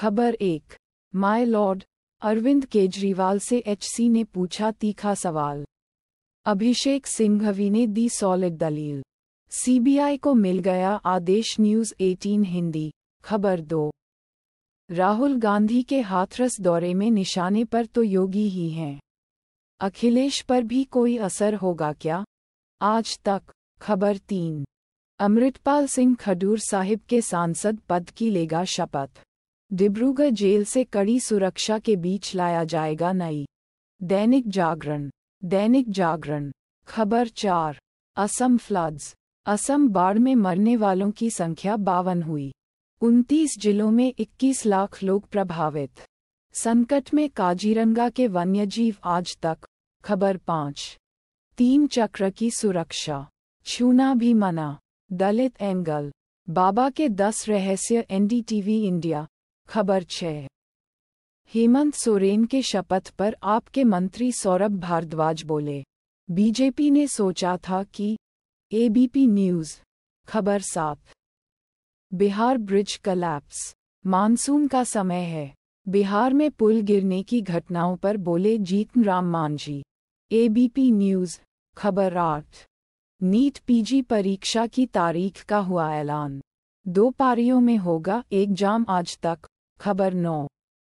खबर एक my Lord Arvind Kejriwal से एचसी ने पूछा तीखा सवाल अभिषेक सिंघवी ने दी सॉलिड दलील सीबीआई को मिल गया आदेश न्यूज 18 हिंदी खबर दो राहुल गांधी के हाथरस दौरे में निशाने पर तो योगी ही हैं अखिलेश पर भी कोई असर होगा क्या आज तक खबर तीन अमृतपाल सिंह खडूर साहिब के सांसद पद की लेगा शपथ डिब्रूगढ़ जेल से कड़ी सुरक्षा के बीच लाया जाएगा नई दैनिक जागरण दैनिक जागरण खबर चार असम फ्लड्स असम बाढ़ में मरने वालों की संख्या बावन हुई उनतीस जिलों में 21 लाख लोग प्रभावित संकट में काजीरंगा के वन्यजीव आज तक खबर पाँच तीन चक्र की सुरक्षा छूना भी मना दलित एंगल बाबा के दस रहस्य एनडीटीवी इंडिया खबर छः हेमंत सोरेन के शपथ पर आपके मंत्री सौरभ भारद्वाज बोले बीजेपी ने सोचा था कि एबीपी न्यूज खबर सात बिहार ब्रिज कलैप्स मानसून का समय है बिहार में पुल गिरने की घटनाओं पर बोले जीतन राम मांझी एबीपी न्यूज खबर आठ नीट पीजी परीक्षा की तारीख का हुआ ऐलान दो पारियों में होगा एग्जाम आज तक खबर नौ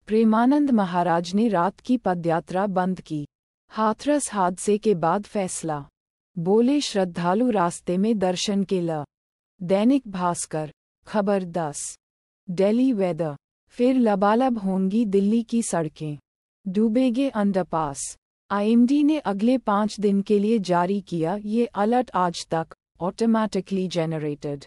प्रेमानंद महाराज ने रात की पदयात्रा बंद की हाथरस हादसे के बाद फैसला बोले श्रद्धालु रास्ते में दर्शन के ल दैनिक भास्कर खबर दस डेली वेदर फिर लबालब होंगी दिल्ली की सड़कें डूबेगे अंडरपास आईएमडी ने अगले पाँच दिन के लिए जारी किया ये अलर्ट आज तक ऑटोमैटिकली जनरेटेड